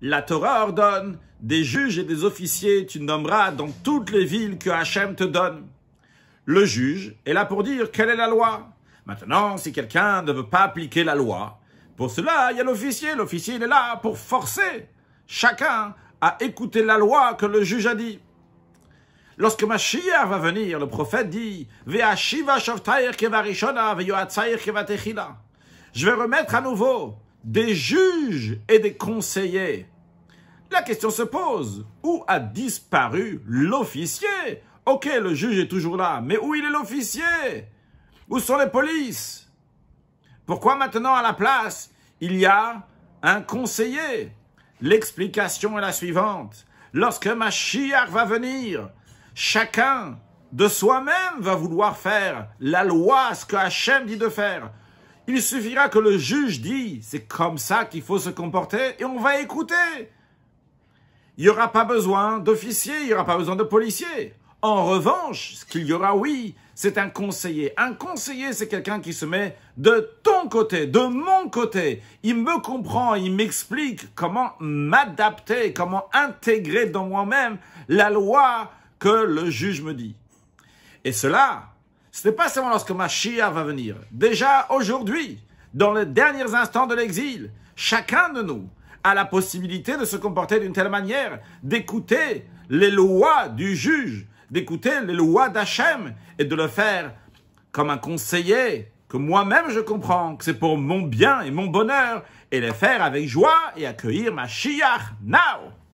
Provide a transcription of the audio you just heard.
La Torah ordonne, des juges et des officiers tu nommeras dans toutes les villes que Hachem te donne. Le juge est là pour dire quelle est la loi. Maintenant, si quelqu'un ne veut pas appliquer la loi, pour cela, il y a l'officier. L'officier, est là pour forcer chacun à écouter la loi que le juge a dit. Lorsque Mashiach va venir, le prophète dit « Je vais remettre à nouveau des juges et des conseillers. La question se pose, où a disparu l'officier Ok, le juge est toujours là, mais où il est l'officier Où sont les polices Pourquoi maintenant à la place, il y a un conseiller L'explication est la suivante. Lorsque Mashiach va venir, chacun de soi-même va vouloir faire la loi, ce que Hachem dit de faire. Il suffira que le juge dise « c'est comme ça qu'il faut se comporter » et on va écouter. Il n'y aura pas besoin d'officiers, il n'y aura pas besoin de policiers. En revanche, ce qu'il y aura, oui, c'est un conseiller. Un conseiller, c'est quelqu'un qui se met de ton côté, de mon côté. Il me comprend, il m'explique comment m'adapter, comment intégrer dans moi-même la loi que le juge me dit. Et cela, ce n'est pas seulement lorsque Mashiach va venir. Déjà aujourd'hui, dans les derniers instants de l'exil, chacun de nous a la possibilité de se comporter d'une telle manière, d'écouter les lois du juge, d'écouter les lois d'Hachem et de le faire comme un conseiller que moi-même je comprends, que c'est pour mon bien et mon bonheur, et le faire avec joie et accueillir ma Now